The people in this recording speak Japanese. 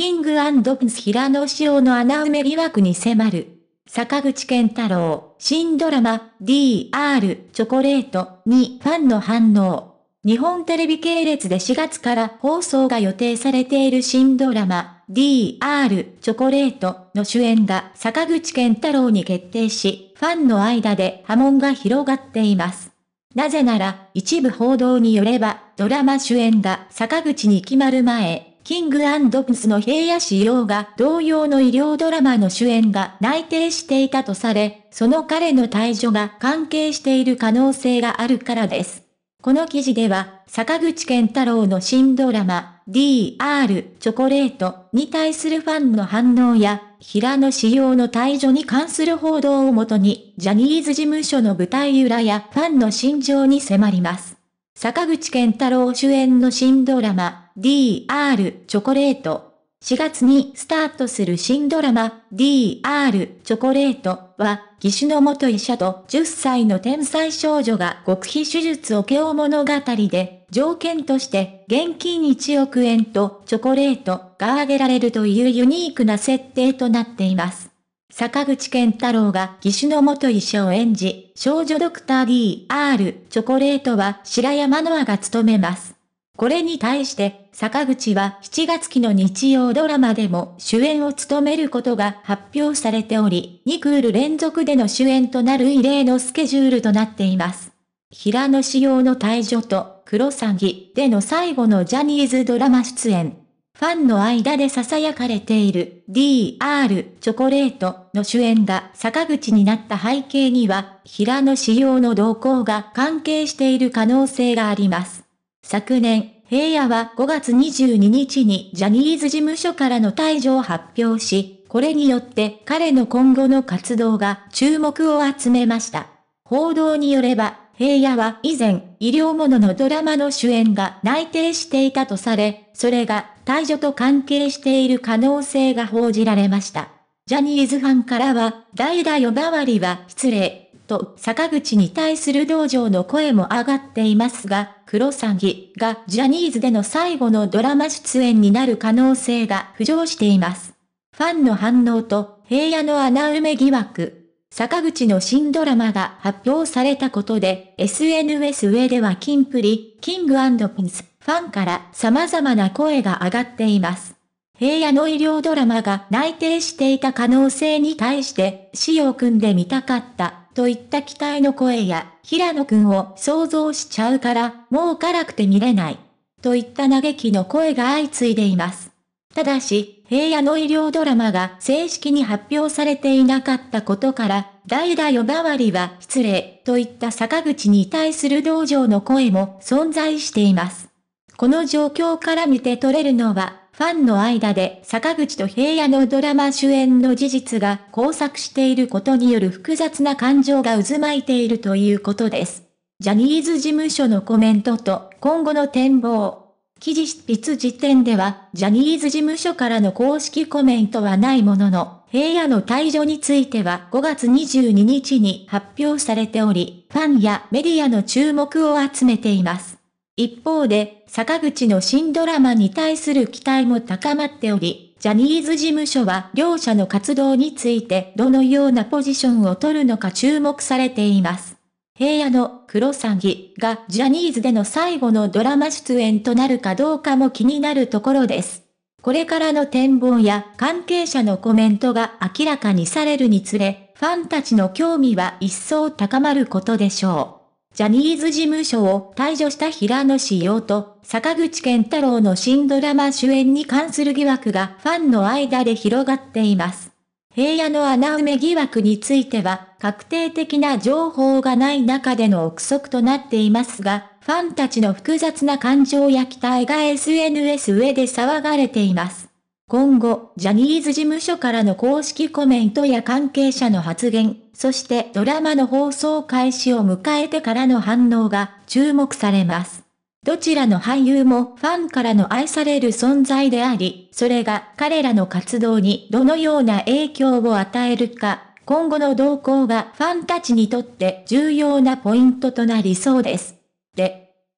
キングアンド・ンス平野紫耀の穴埋め疑惑に迫る。坂口健太郎、新ドラマ、DR、チョコレートにファンの反応。日本テレビ系列で4月から放送が予定されている新ドラマ、DR、チョコレートの主演が坂口健太郎に決定し、ファンの間で波紋が広がっています。なぜなら、一部報道によれば、ドラマ主演が坂口に決まる前、キングプドンスの平野紫耀が同様の医療ドラマの主演が内定していたとされ、その彼の退場が関係している可能性があるからです。この記事では、坂口健太郎の新ドラマ、DR チョコレートに対するファンの反応や、平野紫耀の退場に関する報道をもとに、ジャニーズ事務所の舞台裏やファンの心情に迫ります。坂口健太郎主演の新ドラマ、DR チョコレート。4月にスタートする新ドラマ DR チョコレートは、義手の元医者と10歳の天才少女が極秘手術を請う物語で、条件として現金1億円とチョコレートが挙げられるというユニークな設定となっています。坂口健太郎が義手の元医者を演じ、少女ドクター DR チョコレートは白山ノアが務めます。これに対して、坂口は7月期の日曜ドラマでも主演を務めることが発表されており、2クール連続での主演となる異例のスケジュールとなっています。平野紫耀の退場と、黒詐欺での最後のジャニーズドラマ出演。ファンの間で囁かれている DR チョコレートの主演が坂口になった背景には、平野紫耀の動向が関係している可能性があります。昨年、平野は5月22日にジャニーズ事務所からの退場を発表し、これによって彼の今後の活動が注目を集めました。報道によれば、平野は以前、医療もののドラマの主演が内定していたとされ、それが退場と関係している可能性が報じられました。ジャニーズファンからは、代打呼ばわりは失礼、と坂口に対する道場の声も上がっていますが、黒詐欺がジャニーズでの最後のドラマ出演になる可能性が浮上しています。ファンの反応と平野の穴埋め疑惑。坂口の新ドラマが発表されたことで、SNS 上ではキンプリ、キングピンス、ファンから様々な声が上がっています。平野の医療ドラマが内定していた可能性に対して、死を組んでみたかったといった期待の声や、平野くんを想像しちゃうから、もう辛くて見れない。といった嘆きの声が相次いでいます。ただし、平野の医療ドラマが正式に発表されていなかったことから、代打呼ばわりは失礼、といった坂口に対する道場の声も存在しています。この状況から見て取れるのは、ファンの間で坂口と平野のドラマ主演の事実が交錯していることによる複雑な感情が渦巻いているということです。ジャニーズ事務所のコメントと今後の展望。記事執筆時点では、ジャニーズ事務所からの公式コメントはないものの、平野の退場については5月22日に発表されており、ファンやメディアの注目を集めています。一方で、坂口の新ドラマに対する期待も高まっており、ジャニーズ事務所は両者の活動についてどのようなポジションを取るのか注目されています。平野の黒詐欺がジャニーズでの最後のドラマ出演となるかどうかも気になるところです。これからの展望や関係者のコメントが明らかにされるにつれ、ファンたちの興味は一層高まることでしょう。ジャニーズ事務所を退場した平野紫耀と、坂口健太郎の新ドラマ主演に関する疑惑がファンの間で広がっています。平野の穴埋め疑惑については、確定的な情報がない中での憶測となっていますが、ファンたちの複雑な感情や期待が SNS 上で騒がれています。今後、ジャニーズ事務所からの公式コメントや関係者の発言、そしてドラマの放送開始を迎えてからの反応が注目されます。どちらの俳優もファンからの愛される存在であり、それが彼らの活動にどのような影響を与えるか、今後の動向がファンたちにとって重要なポイントとなりそうです。で、